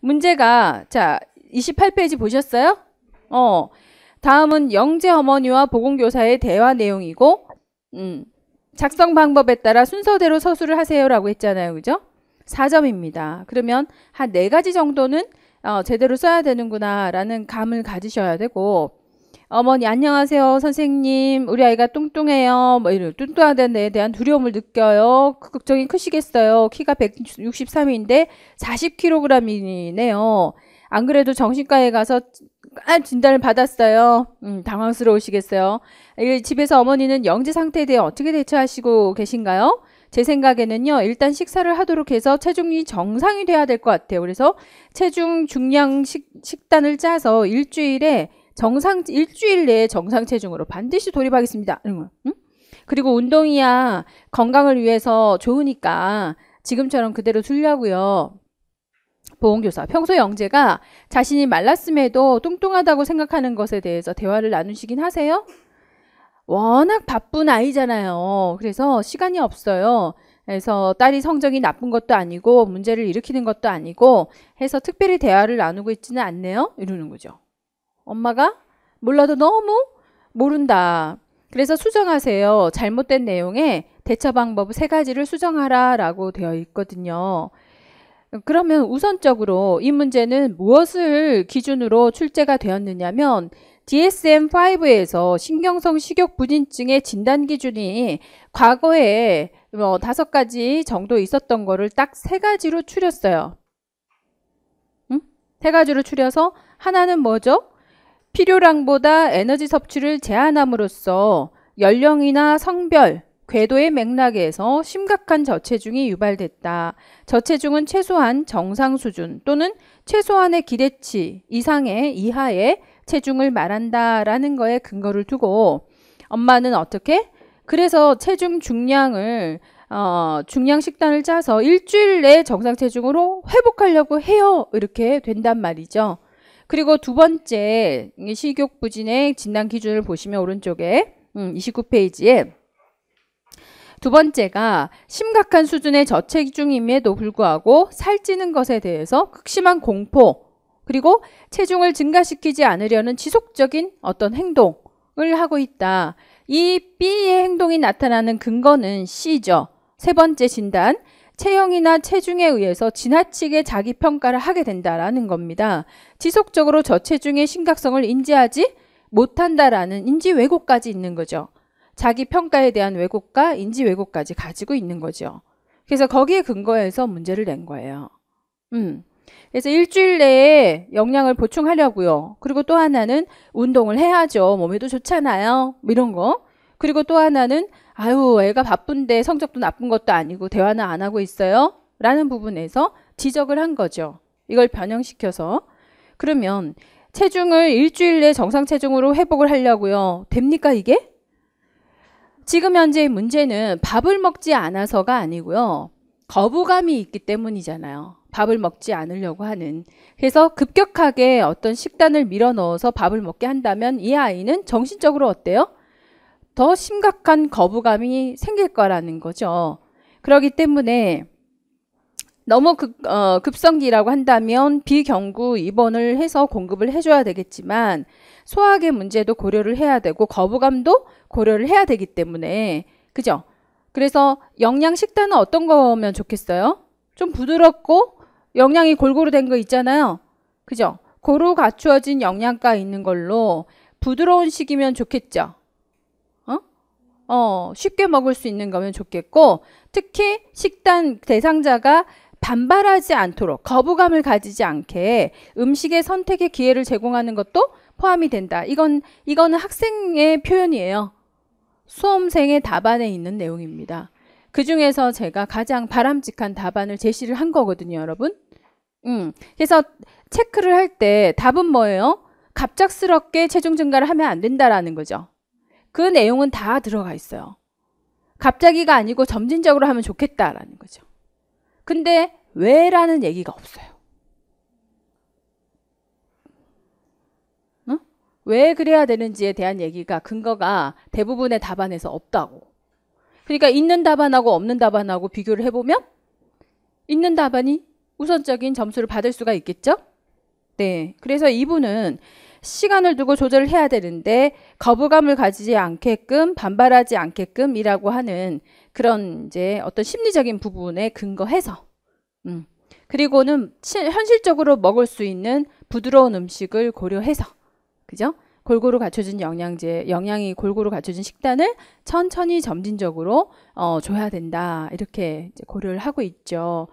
문제가 자 28페이지 보셨어요? 어. 다음은 영재 어머니와 보건교사의 대화 내용이고 음. 작성 방법에 따라 순서대로 서술을 하세요라고 했잖아요. 그죠? 4점입니다. 그러면 한 네 가지 정도는 어, 제대로 써야 되는구나라는 감을 가지셔야 되고 어머니 안녕하세요 선생님 우리 아이가 뚱뚱해요 뭐 이런 뚱뚱하다는 데 대한 두려움을 느껴요 극적인 그 크시겠어요 키가 163인데 40kg이네요 안 그래도 정신과에 가서 아, 진단을 받았어요 음, 당황스러우시겠어요 집에서 어머니는 영재 상태에 대해 어떻게 대처하시고 계신가요? 제 생각에는요 일단 식사를 하도록 해서 체중이 정상이 돼야 될 것 같아요 그래서 체중 중량 식, 식단을 짜서 일주일에 정상 일주일 내에 정상 체중으로 반드시 돌입하겠습니다. 이런 거. 응? 그리고 운동이야 건강을 위해서 좋으니까 지금처럼 그대로 두려고요. 보험교사. 평소 영재가 자신이 말랐음에도 뚱뚱하다고 생각하는 것에 대해서 대화를 나누시긴 하세요? 워낙 바쁜 아이잖아요. 그래서 시간이 없어요. 그래서 딸이 성적이 나쁜 것도 아니고 문제를 일으키는 것도 아니고 해서 특별히 대화를 나누고 있지는 않네요. 이러는 거죠. 엄마가 몰라도 너무 모른다. 그래서 수정하세요. 잘못된 내용에 대처 방법 세 가지를 수정하라 라고 되어 있거든요. 그러면 우선적으로 이 문제는 무엇을 기준으로 출제가 되었느냐면 DSM-5에서 신경성 식욕 부진증의 진단 기준이 과거에 뭐 다섯 가지 정도 있었던 거를 딱 세 가지로 추렸어요. 응? 세 가지로 추려서 하나는 뭐죠? 필요량보다 에너지 섭취를 제한함으로써 연령이나 성별, 궤도의 맥락에서 심각한 저체중이 유발됐다. 저체중은 최소한 정상 수준 또는 최소한의 기대치 이상의 이하의 체중을 말한다라는 거에 근거를 두고 엄마는 어떻게? 그래서 체중 중량을 어, 중량 식단을 짜서 일주일 내 정상 체중으로 회복하려고 해요. 이렇게 된단 말이죠. 그리고 두 번째 식욕 부진의 진단 기준을 보시면 오른쪽에 음, 29페이지에 두 번째가 심각한 수준의 저체중임에도 불구하고 살찌는 것에 대해서 극심한 공포 그리고 체중을 증가시키지 않으려는 지속적인 어떤 행동을 하고 있다. 이 B의 행동이 나타나는 근거는 C죠. 세 번째 진단 체형이나 체중에 의해서 지나치게 자기 평가를 하게 된다라는 겁니다. 지속적으로 저체중의 심각성을 인지하지 못한다라는 인지 왜곡까지 있는 거죠. 자기 평가에 대한 왜곡과 인지 왜곡까지 가지고 있는 거죠. 그래서 거기에 근거해서 문제를 낸 거예요. 음. 그래서 일주일 내에 영양을 보충하려고요. 그리고 또 하나는 운동을 해야죠. 몸에도 좋잖아요. 이런 거. 그리고 또 하나는 아유, 애가 바쁜데 성적도 나쁜 것도 아니고 대화는 안 하고 있어요? 라는 부분에서 지적을 한 거죠. 이걸 변형시켜서. 그러면 체중을 일주일 내 정상 체중으로 회복을 하려고요. 됩니까, 이게? 지금 현재의 문제는 밥을 먹지 않아서가 아니고요. 거부감이 있기 때문이잖아요. 밥을 먹지 않으려고 하는. 그래서 급격하게 어떤 식단을 밀어 넣어서 밥을 먹게 한다면 이 아이는 정신적으로 어때요? 더 심각한 거부감이 생길 거라는 거죠. 그러기 때문에 너무 급, 어, 급성기라고 한다면 비경구 입원을 해서 공급을 해줘야 되겠지만 소화계 문제도 고려를 해야 되고 거부감도 고려를 해야 되기 때문에 그죠? 그래서 영양 식단은 어떤 거면 좋겠어요? 좀 부드럽고 영양이 골고루 된 거 있잖아요. 그죠? 고루 갖추어진 영양가 있는 걸로 부드러운 식이면 좋겠죠. 어, 쉽게 먹을 수 있는 거면 좋겠고 특히 식단 대상자가 반발하지 않도록 거부감을 가지지 않게 음식의 선택의 기회를 제공하는 것도 포함이 된다. 이건 이거는 학생의 표현이에요. 수험생의 답안에 있는 내용입니다. 그 중에서 제가 가장 바람직한 답안을 제시를 한 거거든요, 여러분. 음. 그래서 체크를 할 때 답은 뭐예요? 갑작스럽게 체중 증가를 하면 안 된다라는 거죠. 그 내용은 다 들어가 있어요. 갑자기가 아니고 점진적으로 하면 좋겠다라는 거죠. 근데 왜라는 얘기가 없어요. 응? 왜 그래야 되는지에 대한 얘기가 근거가 대부분의 답안에서 없다고. 그러니까 있는 답안하고 없는 답안하고 비교를 해보면 있는 답안이 우선적인 점수를 받을 수가 있겠죠? 네. 그래서 이분은 시간을 두고 조절을 해야 되는데 거부감을 가지지 않게끔 반발하지 않게끔이라고 하는 그런 이제 어떤 심리적인 부분에 근거해서 음. 그리고는 현실적으로 먹을 수 있는 부드러운 음식을 고려해서 그죠? 골고루 갖춰진 영양제, 영양이 골고루 갖춰진 식단을 천천히 점진적으로 어, 줘야 된다. 이렇게 이제 고려를 하고 있죠.